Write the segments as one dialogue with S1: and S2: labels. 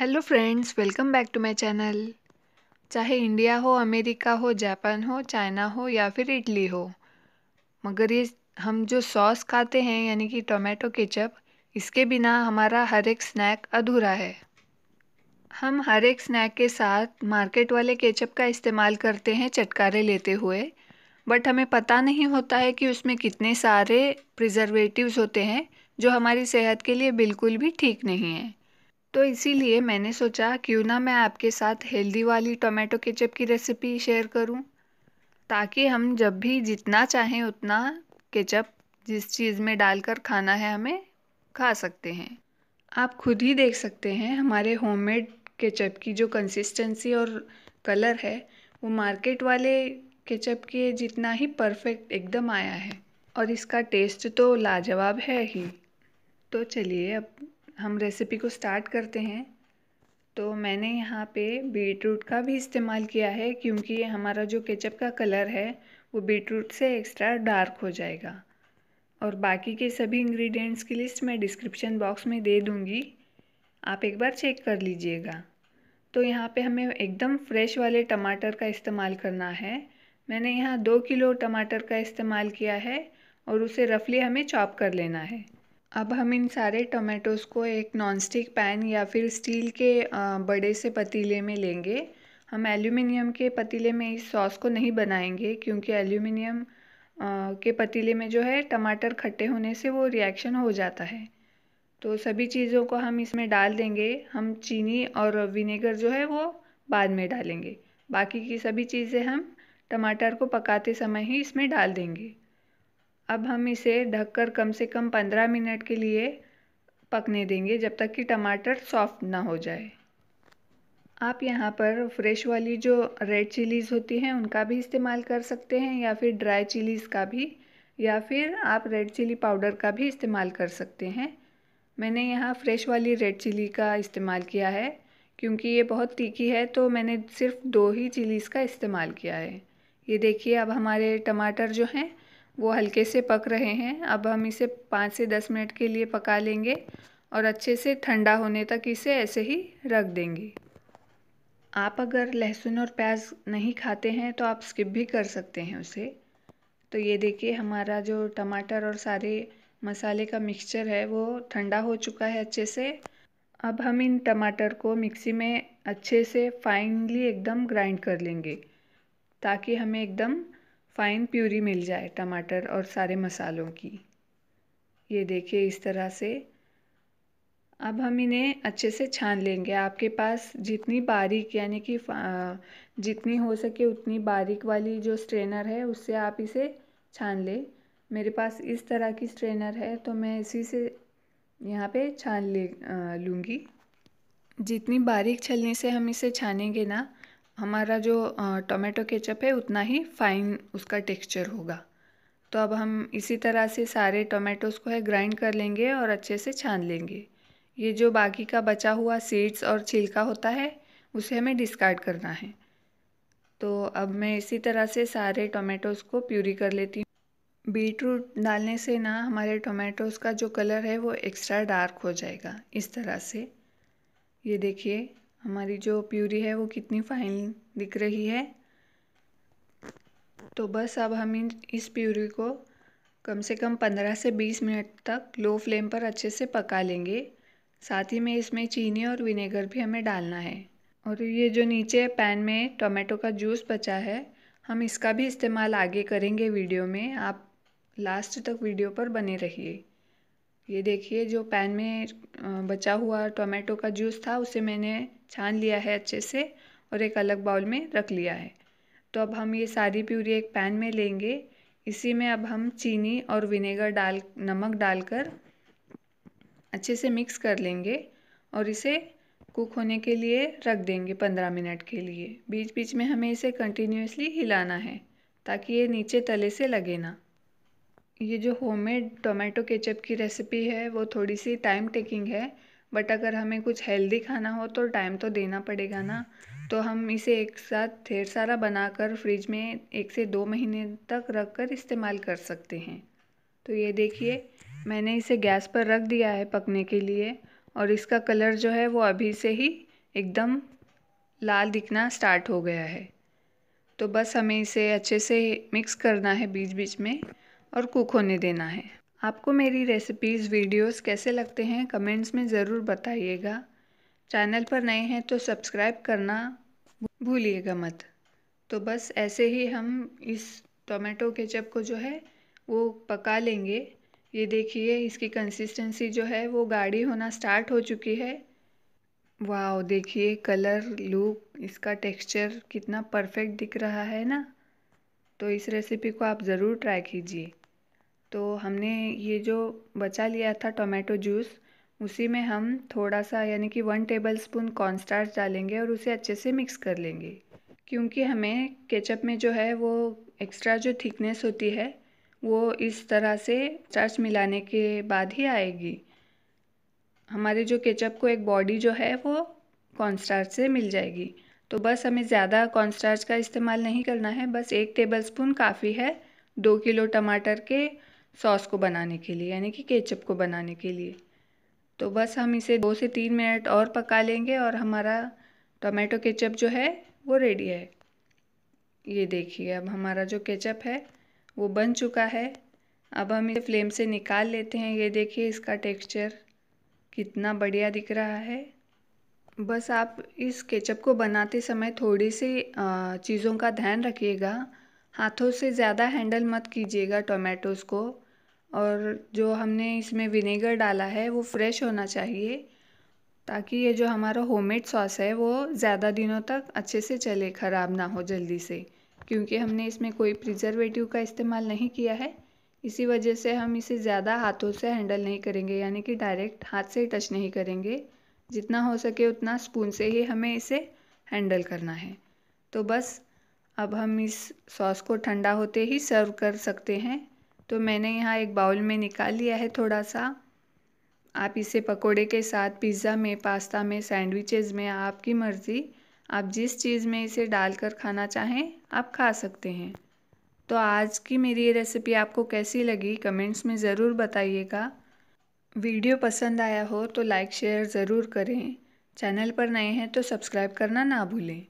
S1: hello friends welcome back to my channel चाहे India हो America हो जापान हो चाइना हो या फिर इटली हो मगर ये हम जो सॉस खाते हैं यानी कि टोमेटो केचप इसके बिना हमारा हर एक स्नैक अधूरा है हम हर एक स्नैक के साथ मार्केट वाले केचप का इस्तेमाल करते हैं चटकारे लेते हुए बट हमें पता नहीं होता है कि उसमें कितने सारे प्रिजर्वेटिव होते हैं जो हमारी सेहत के लिए बिल्कुल भी ठीक नहीं है तो इसीलिए मैंने सोचा क्यों ना मैं आपके साथ हेल्दी वाली टोमेटो केचप की रेसिपी शेयर करूं ताकि हम जब भी जितना चाहें उतना केचप जिस चीज़ में डालकर खाना है हमें खा सकते हैं आप खुद ही देख सकते हैं हमारे होममेड केचप की जो कंसिस्टेंसी और कलर है वो मार्केट वाले केचप के जितना ही परफेक्ट एकदम आया है और इसका टेस्ट तो लाजवाब है ही तो चलिए अब हम रेसिपी को स्टार्ट करते हैं तो मैंने यहाँ पे बीटरूट का भी इस्तेमाल किया है क्योंकि हमारा जो केचप का कलर है वो बीटरूट से एक्स्ट्रा डार्क हो जाएगा और बाकी के सभी इंग्रेडिएंट्स की लिस्ट मैं डिस्क्रिप्शन बॉक्स में दे दूँगी आप एक बार चेक कर लीजिएगा तो यहाँ पे हमें एकदम फ्रेश वाले टमाटर का इस्तेमाल करना है मैंने यहाँ दो किलो टमाटर का इस्तेमाल किया है और उसे रफली हमें चॉप कर लेना है अब हम इन सारे टोमेटोस को एक नॉनस्टिक पैन या फिर स्टील के बड़े से पतीले में लेंगे हम एल्यूमिनियम के पतीले में इस सॉस को नहीं बनाएंगे क्योंकि एल्यूमिनियम के पतीले में जो है टमाटर खट्टे होने से वो रिएक्शन हो जाता है तो सभी चीज़ों को हम इसमें डाल देंगे हम चीनी और विनेगर जो है वो बाद में डालेंगे बाकी की सभी चीज़ें हम टमाटर को पकाते समय ही इसमें डाल देंगे अब हम इसे ढककर कम से कम पंद्रह मिनट के लिए पकने देंगे जब तक कि टमाटर सॉफ्ट ना हो जाए आप यहाँ पर फ्रेश वाली जो रेड चिलीज़ होती हैं उनका भी इस्तेमाल कर सकते हैं या फिर ड्राई चिलीज़ का भी या फिर आप रेड चिली पाउडर का भी इस्तेमाल कर सकते हैं मैंने यहाँ फ्रेश वाली रेड चिली का इस्तेमाल किया है क्योंकि ये बहुत तीखी है तो मैंने सिर्फ दो ही चिलीज़ का इस्तेमाल किया है ये देखिए अब हमारे टमाटर जो हैं वो हल्के से पक रहे हैं अब हम इसे पाँच से दस मिनट के लिए पका लेंगे और अच्छे से ठंडा होने तक इसे ऐसे ही रख देंगे आप अगर लहसुन और प्याज नहीं खाते हैं तो आप स्किप भी कर सकते हैं उसे तो ये देखिए हमारा जो टमाटर और सारे मसाले का मिक्सचर है वो ठंडा हो चुका है अच्छे से अब हम इन टमाटर को मिक्सी में अच्छे से फाइनली एकदम ग्राइंड कर लेंगे ताकि हमें एकदम फ़ाइन प्यूरी मिल जाए टमाटर और सारे मसालों की ये देखिए इस तरह से अब हम इन्हें अच्छे से छान लेंगे आपके पास जितनी बारीक यानी कि जितनी हो सके उतनी बारीक वाली जो स्ट्रेनर है उससे आप इसे छान लें मेरे पास इस तरह की स्ट्रेनर है तो मैं इसी से यहाँ पे छान ले लूँगी जितनी बारीक छलनी से हम इसे छानेंगे ना हमारा जो टोमेटो केचप है उतना ही फाइन उसका टेक्सचर होगा तो अब हम इसी तरह से सारे टोमेटोस को है ग्राइंड कर लेंगे और अच्छे से छान लेंगे ये जो बाकी का बचा हुआ सीड्स और छिलका होता है उसे हमें डिस्कार्ड करना है तो अब मैं इसी तरह से सारे टोमेटोज़ को प्यूरी कर लेती हूँ बीटरूट डालने से ना हमारे टोमेटोज़ का जो कलर है वो एक्स्ट्रा डार्क हो जाएगा इस तरह से ये देखिए हमारी जो प्यूरी है वो कितनी फाइन दिख रही है तो बस अब हम इन इस प्यूरी को कम से कम पंद्रह से बीस मिनट तक लो फ्लेम पर अच्छे से पका लेंगे साथ ही में इसमें चीनी और विनेगर भी हमें डालना है और ये जो नीचे पैन में टोमेटो का जूस बचा है हम इसका भी इस्तेमाल आगे करेंगे वीडियो में आप लास्ट तक वीडियो पर बने रहिए ये देखिए जो पैन में बचा हुआ टोमेटो का जूस था उसे मैंने छान लिया है अच्छे से और एक अलग बाउल में रख लिया है तो अब हम ये सारी प्यूरी एक पैन में लेंगे इसी में अब हम चीनी और विनेगर डाल नमक डालकर अच्छे से मिक्स कर लेंगे और इसे कुक होने के लिए रख देंगे पंद्रह मिनट के लिए बीच बीच में हमें इसे कंटिन्यूसली हिलाना है ताकि ये नीचे तले से लगे ना ये जो होममेड टोमेटो केचप की रेसिपी है वो थोड़ी सी टाइम टेकिंग है बट अगर हमें कुछ हेल्दी खाना हो तो टाइम तो देना पड़ेगा ना तो हम इसे एक साथ ढेर सारा बनाकर फ्रिज में एक से दो महीने तक रख कर इस्तेमाल कर सकते हैं तो ये देखिए मैंने इसे गैस पर रख दिया है पकने के लिए और इसका कलर जो है वो अभी से ही एकदम लाल दिखना स्टार्ट हो गया है तो बस हमें इसे अच्छे से मिक्स करना है बीच बीच में और कुक होने देना है आपको मेरी रेसिपीज़ वीडियोस कैसे लगते हैं कमेंट्स में ज़रूर बताइएगा चैनल पर नए हैं तो सब्सक्राइब करना भूलिएगा मत तो बस ऐसे ही हम इस टोमेटो केचप को जो है वो पका लेंगे ये देखिए इसकी कंसिस्टेंसी जो है वो गाढ़ी होना स्टार्ट हो चुकी है वाह देखिए कलर लुक इसका टेक्सचर कितना परफेक्ट दिख रहा है ना तो इस रेसिपी को आप ज़रूर ट्राई कीजिए तो हमने ये जो बचा लिया था टोमेटो जूस उसी में हम थोड़ा सा यानी कि वन टेबल स्पून कॉर्नस्टार्च डालेंगे और उसे अच्छे से मिक्स कर लेंगे क्योंकि हमें केचप में जो है वो एक्स्ट्रा जो थिकनेस होती है वो इस तरह से स्टार्च मिलाने के बाद ही आएगी हमारे जो केचप को एक बॉडी जो है वो कॉर्नस्टार्च से मिल जाएगी तो बस हमें ज़्यादा कॉर्नस्टार्च का इस्तेमाल नहीं करना है बस एक टेबल स्पून काफ़ी है दो किलो टमाटर के सॉस को बनाने के लिए यानी कि केचप को बनाने के लिए तो बस हम इसे दो से तीन मिनट और पका लेंगे और हमारा टोमेटो केचप जो है वो रेडी है ये देखिए अब हमारा जो केचप है वो बन चुका है अब हम इसे फ्लेम से निकाल लेते हैं ये देखिए इसका टेक्सचर कितना बढ़िया दिख रहा है बस आप इस केचप को बनाते समय थोड़ी सी चीज़ों का ध्यान रखिएगा हाथों से ज़्यादा हैंडल मत कीजिएगा टोमेटोज़ को और जो हमने इसमें विनेगर डाला है वो फ्रेश होना चाहिए ताकि ये जो हमारा होममेड सॉस है वो ज़्यादा दिनों तक अच्छे से चले ख़राब ना हो जल्दी से क्योंकि हमने इसमें कोई प्रिजर्वेटिव का इस्तेमाल नहीं किया है इसी वजह से हम इसे ज़्यादा हाथों से हैंडल नहीं करेंगे यानी कि डायरेक्ट हाथ से टच नहीं करेंगे जितना हो सके उतना स्पून से ही हमें इसे हैंडल करना है तो बस अब हम इस सॉस को ठंडा होते ही सर्व कर सकते हैं तो मैंने यहाँ एक बाउल में निकाल लिया है थोड़ा सा आप इसे पकोड़े के साथ पिज़्ज़ा में पास्ता में सैंडविचेस में आपकी मर्ज़ी आप जिस चीज़ में इसे डालकर खाना चाहें आप खा सकते हैं तो आज की मेरी ये रेसिपी आपको कैसी लगी कमेंट्स में ज़रूर बताइएगा वीडियो पसंद आया हो तो लाइक शेयर ज़रूर करें चैनल पर नए हैं तो सब्सक्राइब करना ना भूलें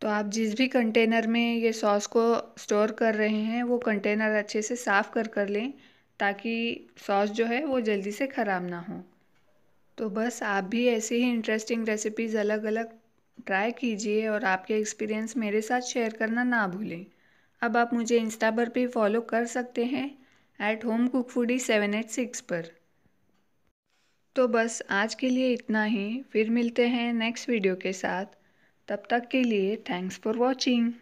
S1: तो आप जिस भी कंटेनर में ये सॉस को स्टोर कर रहे हैं वो कंटेनर अच्छे से साफ़ कर कर लें ताकि सॉस जो है वो जल्दी से ख़राब ना हो तो बस आप भी ऐसी ही इंटरेस्टिंग रेसिपीज़ अलग अलग ट्राई कीजिए और आपके एक्सपीरियंस मेरे साथ शेयर करना ना भूलें अब आप मुझे इंस्टा पर भी फॉलो कर सकते हैं at home cook foodie seven eight six पर तो बस आज के लिए इतना ही फिर मिलते हैं नेक्स्ट वीडियो के साथ तब तक के लिए थैंक्स फॉर वॉचिंग